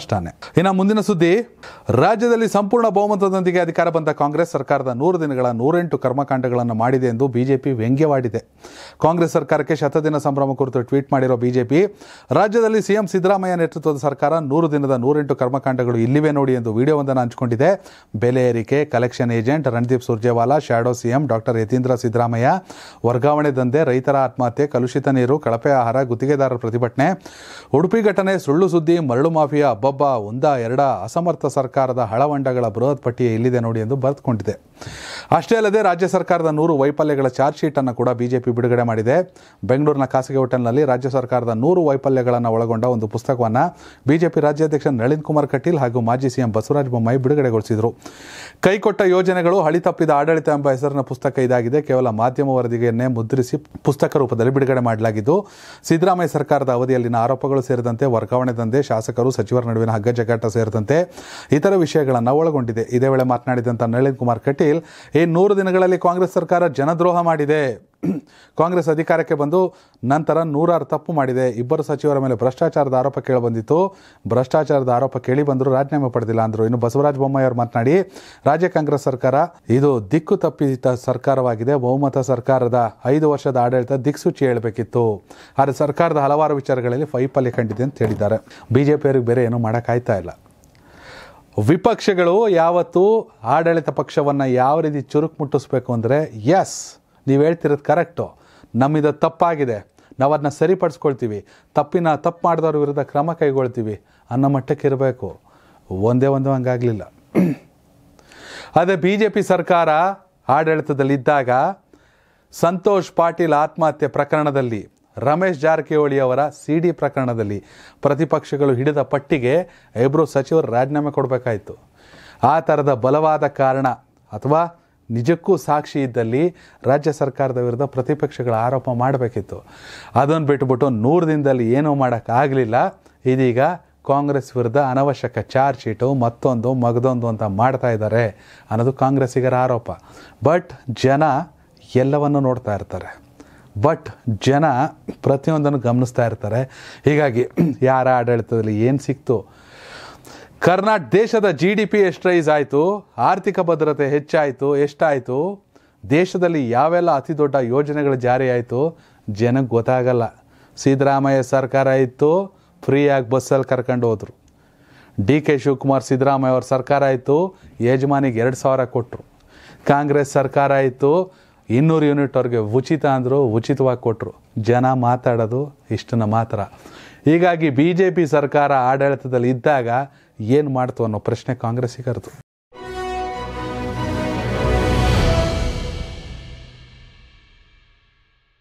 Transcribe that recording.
ಅಷ್ಟಾನೆ ಇನ್ನು ಮುಂದಿನ ಸುದ್ದಿ ರಾಜ್ಯದಲ್ಲಿ ಸಂಪೂರ್ಣ ಬಹುಮತದೊಂದಿಗೆ ಅಧಿಕಾರ ಬಂದ ಕಾಂಗ್ರೆಸ್ ಸರ್ಕಾರದ ನೂರು ದಿನಗಳ ನೂರೆಂಟು ಕರ್ಮಕಾಂಡಗಳನ್ನು ಮಾಡಿದೆ ಎಂದು ಬಿಜೆಪಿ ವ್ಯಂಗ್ಯವಾಡಿದೆ ಕಾಂಗ್ರೆಸ್ ಸರ್ಕಾರಕ್ಕೆ ಶತದಿನ ಸಂಭ್ರಮ ಕುರಿತು ಟ್ವೀಟ್ ಮಾಡಿರುವ ಬಿಜೆಪಿ ರಾಜ್ಯದಲ್ಲಿ ಸಿಎಂ ಸಿದ್ದರಾಮಯ್ಯ ನೇತೃತ್ವದ ಸರ್ಕಾರ ನೂರು ದಿನದ ನೂರೆಂಟು ಕರ್ಮಕಾಂಡಗಳು ಇಲ್ಲಿವೆ ನೋಡಿ ಎಂದು ವಿಡಿಯೋವೊಂದನ್ನು ಹಂಚಿಕೊಂಡಿದೆ ಬೆಲೆ ಏರಿಕೆ collection agent Randeep Surjewala shadow CM doctor Yathindra Siddaramaiah ವರ್ಗಾವಣೆ ದಂಧೆ ರೈತರ ಆತ್ಮಹತ್ಯೆ ಕಲುಷಿತ ನೀರು ಕಳಪೆ ಆಹಾರ ಗುತ್ತಿಗೆದಾರರ ಪ್ರತಿಭಟನೆ ಉಡುಪಿ ಘಟನೆ ಸುಳ್ಳು ಸುದ್ದಿ ಮರಳು ಮಾಫಿಯಾ ಹಬ್ಬ ಒಬ್ಬೊಬ್ಬ ಒಂದ ಎರಡ ಅಸಮರ್ಥ ಸರ್ಕಾರದ ಹಳವಂಡಗಳ ಬೃಹತ್ ಪಟ್ಟಿಯೇ ಇಲ್ಲಿದೆ ನೋಡಿ ಎಂದು ಬರೆದುಕೊಂಡಿದೆ ಅಷ್ಟೇ ಅಲ್ಲದೆ ರಾಜ್ಯ ಸರ್ಕಾರದ ನೂರು ವೈಫಲ್ಯಗಳ ಚಾರ್ಜ್ ಶೀಟ್ ಅನ್ನು ಕೂಡ ಬಿಜೆಪಿ ಬಿಡುಗಡೆ ಮಾಡಿದೆ ಬೆಂಗಳೂರಿನ ಖಾಸಗಿ ಹೋಟೆಲ್ನಲ್ಲಿ ರಾಜ್ಯ ಸರ್ಕಾರದ ನೂರು ವೈಫಲ್ಯಗಳನ್ನು ಒಳಗೊಂಡ ಒಂದು ಪುಸ್ತಕವನ್ನು ಬಿಜೆಪಿ ರಾಜ್ಯಾಧ್ಯಕ್ಷ ನಳಿನ್ ಕುಮಾರ್ ಕಟೀಲ್ ಹಾಗೂ ಮಾಜಿ ಸಿಎಂ ಬಸವರಾಜ ಬೊಮ್ಮಾಯಿ ಬಿಡುಗಡೆಗೊಳಿಸಿದರು ಕೈಕೊಟ್ಟ ಯೋಜನೆಗಳು ಹಳಿ ತಪ್ಪಿದ ಆಡಳಿತ ಎಂಬ ಹೆಸರಿನ ಪುಸ್ತಕ ಇದಾಗಿದೆ ಕೇವಲ ಮಾಧ್ಯಮ ವರದಿಗೆಯನ್ನೇ ಮುದ್ರಿಸಿ ಪುಸ್ತಕ ರೂಪದಲ್ಲಿ ಬಿಡುಗಡೆ ಮಾಡಲಾಗಿದ್ದು ಸಿದ್ದರಾಮಯ್ಯ ಸರ್ಕಾರದ ಅವಧಿಯಲ್ಲಿನ ಆರೋಪಗಳು ಸೇರಿದಂತೆ ವರ್ಗಾವಣೆ ದಂಧೆ ಶಾಸಕರು ಸಚಿವರ ನಡುವೆ ನಡುವಿನ ಹಗ್ಗ ಜಗ್ಗಾಟ ಸೇರಿದಂತೆ ಇತರ ವಿಷಯಗಳನ್ನು ಒಳಗೊಂಡಿದೆ ಇದೇ ವೇಳೆ ಮಾತನಾಡಿದಂಥ ನಳಿನ್ ಕುಮಾರ್ ಕಟೀಲ್ ಈ ನೂರು ದಿನಗಳಲ್ಲಿ ಕಾಂಗ್ರೆಸ್ ಸರ್ಕಾರ ಜನದ್ರೋಹ ಮಾಡಿದೆ ಕಾಂಗ್ರೆಸ್ ಅಧಿಕಾರಕ್ಕೆ ಬಂದು ನಂತರ ನೂರಾರು ತಪ್ಪು ಮಾಡಿದೆ ಇಬ್ಬರು ಸಚಿವರ ಮೇಲೆ ಭ್ರಷ್ಟಾಚಾರದ ಆರೋಪ ಕೇಳಿ ಬಂದಿತ್ತು ಭ್ರಷ್ಟಾಚಾರದ ಆರೋಪ ಕೇಳಿ ಬಂದರೂ ರಾಜೀನಾಮೆ ಪಡೆದಿಲ್ಲ ಅಂದರು ಇನ್ನು ಬಸವರಾಜ ಬೊಮ್ಮಾಯಿ ಅವರು ಮಾತನಾಡಿ ರಾಜ್ಯ ಕಾಂಗ್ರೆಸ್ ಸರ್ಕಾರ ಇದು ದಿಕ್ಕು ತಪ್ಪಿದ ಸರ್ಕಾರವಾಗಿದೆ ಬಹುಮತ ಸರ್ಕಾರದ ಐದು ವರ್ಷದ ಆಡಳಿತ ದಿಕ್ಸೂಚಿ ಹೇಳಬೇಕಿತ್ತು ಆದರೆ ಸರ್ಕಾರದ ಹಲವಾರು ವಿಚಾರಗಳಲ್ಲಿ ಫೈಪಲ್ಲಿ ಕಂಡಿದೆ ಅಂತ ಹೇಳಿದ್ದಾರೆ ಪಿಯವರಿಗೆ ಬೇರೆ ಏನೂ ಮಾಡೋಕ್ಕಾಗ್ತಾ ಇಲ್ಲ ವಿಪಕ್ಷಗಳು ಯಾವತ್ತೂ ಆಡಳಿತ ಪಕ್ಷವನ್ನು ಯಾವ ರೀತಿ ಚುರುಕು ಮುಟ್ಟಿಸ್ಬೇಕು ಅಂದರೆ ಎಸ್ ನೀವು ಹೇಳ್ತಿರೋದು ಕರೆಕ್ಟು ನಮ್ಮಿದು ತಪ್ಪಾಗಿದೆ ನಾವು ಅದನ್ನ ಸರಿಪಡಿಸ್ಕೊಳ್ತೀವಿ ತಪ್ಪಿನ ತಪ್ಪು ಮಾಡಿದವ್ರ ವಿರುದ್ಧ ಕ್ರಮ ಕೈಗೊಳ್ತೀವಿ ಅನ್ನೋ ಮಟ್ಟಕ್ಕೆ ಇರಬೇಕು ಒಂದೇ ಒಂದು ಹಂಗಾಗಲಿಲ್ಲ ಅದೇ ಬಿ ಜೆ ಪಿ ಸರ್ಕಾರ ಆಡಳಿತದಲ್ಲಿದ್ದಾಗ ಸಂತೋಷ್ ಪಾಟೀಲ್ ಆತ್ಮಹತ್ಯೆ ಪ್ರಕರಣದಲ್ಲಿ ರಮೇಶ್ ಜಾರಕಿಹೊಳಿ ಅವರ ಸಿ ಡಿ ಪ್ರಕರಣದಲ್ಲಿ ಪ್ರತಿಪಕ್ಷಗಳು ಹಿಡಿದ ಪಟ್ಟಿಗೆ ಇಬ್ಬರು ಸಚಿವರು ರಾಜೀನಾಮೆ ಕೊಡಬೇಕಾಯಿತು ಆ ಥರದ ಬಲವಾದ ಕಾರಣ ಅಥವಾ ನಿಜಕ್ಕೂ ಸಾಕ್ಷಿ ಇದ್ದಲ್ಲಿ ರಾಜ್ಯ ಸರ್ಕಾರದ ವಿರುದ್ಧ ಪ್ರತಿಪಕ್ಷಗಳ ಆರೋಪ ಮಾಡಬೇಕಿತ್ತು ಅದನ್ನು ಬಿಟ್ಬಿಟ್ಟು ನೂರು ದಿನದಲ್ಲಿ ಏನೂ ಮಾಡೋಕ್ಕಾಗಲಿಲ್ಲ ಇದೀಗ ಕಾಂಗ್ರೆಸ್ ವಿರುದ್ಧ ಅನವಶ್ಯಕ ಚಾರ್ಜ್ ಶೀಟು ಮತ್ತೊಂದು ಮಗದೊಂದು ಅಂತ ಮಾಡ್ತಾ ಇದ್ದಾರೆ ಅನ್ನೋದು ಕಾಂಗ್ರೆಸ್ಸಿಗರ ಆರೋಪ ಬಟ್ ಜನ ಎಲ್ಲವನ್ನು ನೋಡ್ತಾ ಇರ್ತಾರೆ ಬಟ್ ಜನ ಪ್ರತಿಯೊಂದನ್ನು ಗಮನಿಸ್ತಾ ಇರ್ತಾರೆ ಹೀಗಾಗಿ ಯಾರ ಆಡಳಿತದಲ್ಲಿ ಏನು ಸಿಕ್ತು ಕರ್ನಾಟ ದೇಶದ ಜಿ ಡಿ ಪಿ ಎಷ್ಟು ರೈಸ್ ಆಯಿತು ಆರ್ಥಿಕ ಭದ್ರತೆ ಹೆಚ್ಚಾಯಿತು ಎಷ್ಟಾಯಿತು ದೇಶದಲ್ಲಿ ಯಾವೆಲ್ಲ ಅತಿ ದೊಡ್ಡ ಯೋಜನೆಗಳು ಜಾರಿ ಆಯಿತು ಜನಕ್ಕೆ ಗೊತ್ತಾಗಲ್ಲ ಸಿದ್ದರಾಮಯ್ಯ ಸರ್ಕಾರ ಇತ್ತು ಫ್ರೀಯಾಗಿ ಬಸ್ಸಲ್ಲಿ ಕರ್ಕೊಂಡು ಹೋದರು ಡಿ ಕೆ ಶಿವಕುಮಾರ್ ಸಿದ್ದರಾಮಯ್ಯ ಅವ್ರ ಸರ್ಕಾರ ಇತ್ತು ಯಜಮಾನಿಗೆ ಎರಡು ಸಾವಿರ ಕೊಟ್ಟರು ಕಾಂಗ್ರೆಸ್ ಸರ್ಕಾರ ಇತ್ತು ಇನ್ನೂರು ಯೂನಿಟ್ ಅವ್ರಿಗೆ ಉಚಿತ ಅಂದರು ಉಚಿತವಾಗಿ ಕೊಟ್ಟರು ಜನ ಮಾತಾಡೋದು ಇಷ್ಟನ್ನು ಮಾತ್ರ ಹೀಗಾಗಿ ಬಿ ಜೆ ಪಿ ಸರ್ಕಾರ ಆಡಳಿತದಲ್ಲಿ ಇದ್ದಾಗ ಏನು ಮಾಡ್ತು ಅನ್ನೋ ಪ್ರಶ್ನೆ ಕಾಂಗ್ರೆಸ್ಸಿಗರದು